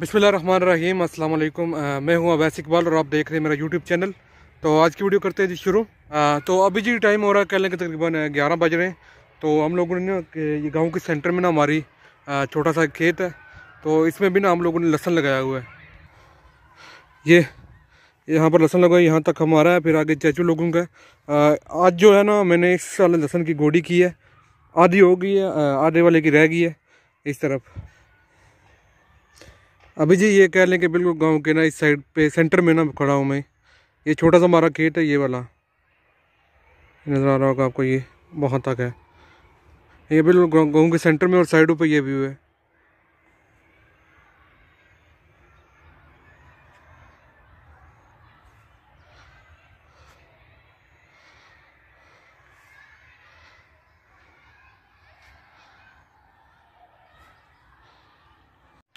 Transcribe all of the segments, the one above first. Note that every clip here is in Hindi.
बिसमीम वालेकुम मैं हूँ अवैस इकबाल और आप देख रहे हैं मेरा यूट्यूब चैनल तो आज की वीडियो करते हैं जी शुरू तो अभी जी टाइम हो रहा है कह लेंगे तकरीबन ग्यारह बज रहे हैं तो हम लोगों ने ये गाँव के सेंटर में ना हमारी छोटा सा खेत है तो इसमें भी ना हम लोगों ने लहसन लगाया हुआ है ये यहाँ पर लहसन लगाया यहाँ तक हमारा है फिर आगे चैचू लोगों का आज जो है ना मैंने इस साल लहसन की गोडी की है आधी हो गई है आधे वाले की रह गई है इस तरफ अभी जी ये कह लें कि बिल्कुल गांव के ना इस साइड पे सेंटर में ना खड़ा हूँ मैं ये छोटा सा हमारा खेत है ये वाला नज़र आ रहा होगा आपको ये वहाँ तक है ये बिल्कुल गाँव के सेंटर में और साइडों पर ये व्यू है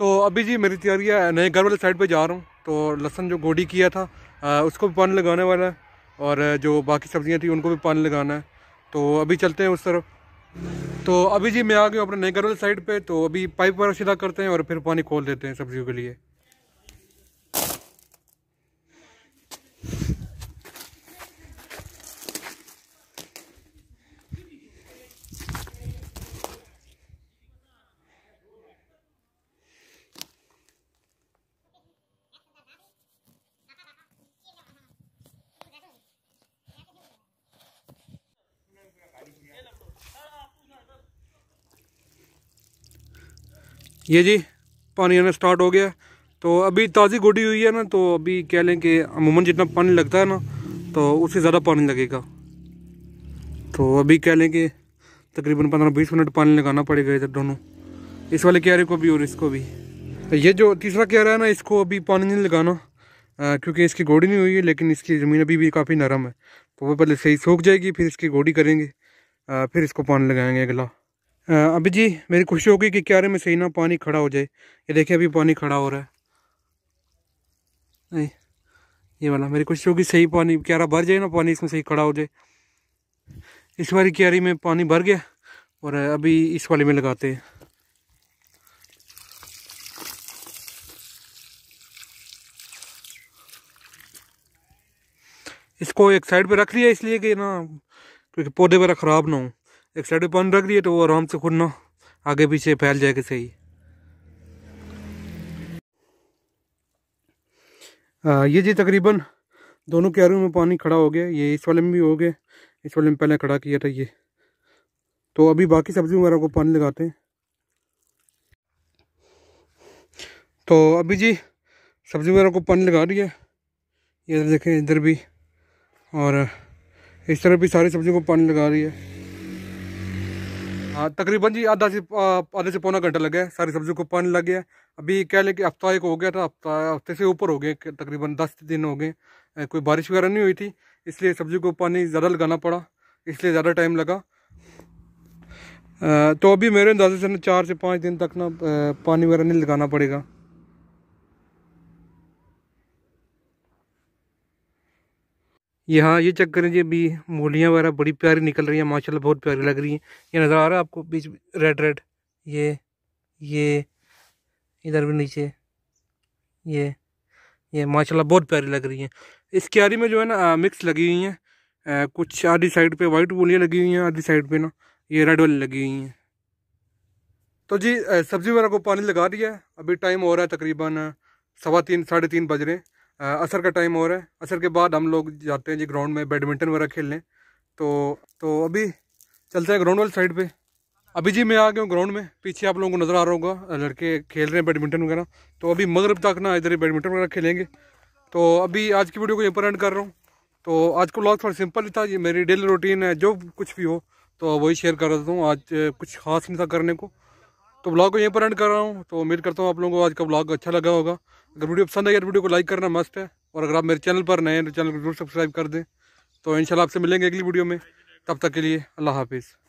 तो अभी जी मेरी तैयारी है नए घर वाले साइड पे जा रहा हूँ तो लहसन जो गोडी किया था आ, उसको भी पानी लगाने वाला है और जो बाकी सब्ज़ियाँ थी उनको भी पानी लगाना है तो अभी चलते हैं उस तरफ तो अभी जी मैं आ गया अपने नए घर वाले साइड पर तो अभी पाइप वगैरह सीधा करते हैं और फिर पानी खोल देते हैं सब्ज़ियों के लिए ये जी पानी आना स्टार्ट हो गया तो अभी ताज़ी गोडी हुई है ना तो अभी कह लें कि अमूमन जितना पानी लगता है ना तो उससे ज़्यादा पानी लगेगा तो अभी कह लें कि तकरीबन पंद्रह बीस मिनट पानी लगाना पड़ेगा इधर दोनों इस वाले क्यारे को भी और इसको भी ये जो तीसरा क्यारा है ना इसको अभी पानी नहीं लगाना क्योंकि इसकी गोड़ी नहीं हुई है लेकिन इसकी ज़मीन अभी भी काफ़ी नरम है तो वो पहले सही सूख जाएगी फिर इसकी गोड़ी करेंगे आ, फिर इसको पानी लगाएंगे अगला अभी जी मेरी खुशी होगी कि क्यारे में सही ना पानी खड़ा हो जाए ये देखिए अभी पानी खड़ा हो रहा है नहीं ये वाला मेरी खुशी होगी सही पानी क्यारा भर जाए ना पानी इसमें सही खड़ा हो जाए इस वाली क्यारी में पानी भर गया और अभी इस वाले में लगाते हैं इसको एक साइड पे रख लिया इसलिए कि ना क्योंकि पौधे वगैरह ख़राब ना हो एक साइड पानी रख दिए तो वो आराम से खुदना आगे पीछे फैल जाएगा सही आ, ये जी तकरीबन दोनों क्यारियों में पानी खड़ा हो गया ये इस वाले में भी हो गया इस वाले में पहले खड़ा किया था ये तो अभी बाकी सब्जी वगैरह को पानी लगाते हैं तो अभी जी सब्जी वगैरह को पानी लगा दिया ये देखें इधर भी और इस तरह भी सारी सब्जी को पानी लगा रही है हाँ तकरीबन जी आधा से आधे से पौना घंटा लग गया सारी सब्जियों को पानी लग गया अभी क्या कि हफ्ता एक हो गया था हफ्ता हफ्ते से ऊपर हो गए तकरीबन दस दिन हो गए कोई बारिश वगैरह नहीं हुई थी इसलिए सब्जी को पानी ज़्यादा लगाना पड़ा इसलिए ज़्यादा टाइम लगा तो अभी मेरे अंदाजे से ना चार से पाँच दिन तक ना पानी वगैरह नहीं लगाना पड़ेगा यहाँ ये हाँ, चेक करें जी अभी मूलियाँ वगैरह बड़ी प्यारी निकल रही है माशाल्लाह बहुत प्यारी लग रही हैं ये नज़र आ रहा है आपको बीच रेड रेड ये ये इधर भी नीचे ये ये माशाल्लाह बहुत प्यारी लग रही हैं इस क्यारी में जो है ना मिक्स लगी हुई हैं कुछ आधी साइड पे वाइट मूलियाँ लगी हुई हैं आधी साइड पर ना ये रेड वाली लगी हुई हैं तो जी सब्ज़ी वगैरह को पानी लगा दिया अभी टाइम हो रहा है तकरीबन सवा तीन साढ़े तीन बज रहे हैं असर का टाइम हो रहा है असर के बाद हम लोग जाते हैं जी ग्राउंड में बैडमिंटन वगैरह खेलने तो तो अभी चलते हैं ग्राउंड वाली साइड पे अभी जी मैं आ गया हूँ ग्राउंड में पीछे आप लोगों को नज़र आ रहा होगा लड़के खेल रहे हैं बैडमिंटन वगैरह तो अभी मगरब तक ना इधर ही बैडमिंटन वगैरह खेलेंगे तो अभी आज की वीडियो को यहाँ पर एंड कर रहा हूँ तो आज को ब्लॉग थोड़ा सिंपल ही था ये मेरी डेली रूटीन है जो कुछ भी हो तो वही शेयर कर देता हूँ आज कुछ खास नहीं था करने को तो ब्लॉग को यहीं पर एंड कर रहा हूँ तो उम्मीद करता हूँ आप लोगों को आज का ब्लॉग अच्छा लगा होगा अगर वीडियो पसंद आई तो वीडियो को लाइक करना मस्त है और अगर आप मेरे चैनल पर नए हैं तो चैनल को जरूर सब्सक्राइब कर दें तो इनशाला आपसे मिलेंगे अगली वीडियो में तब तक के लिए अल्लाह हाफिज़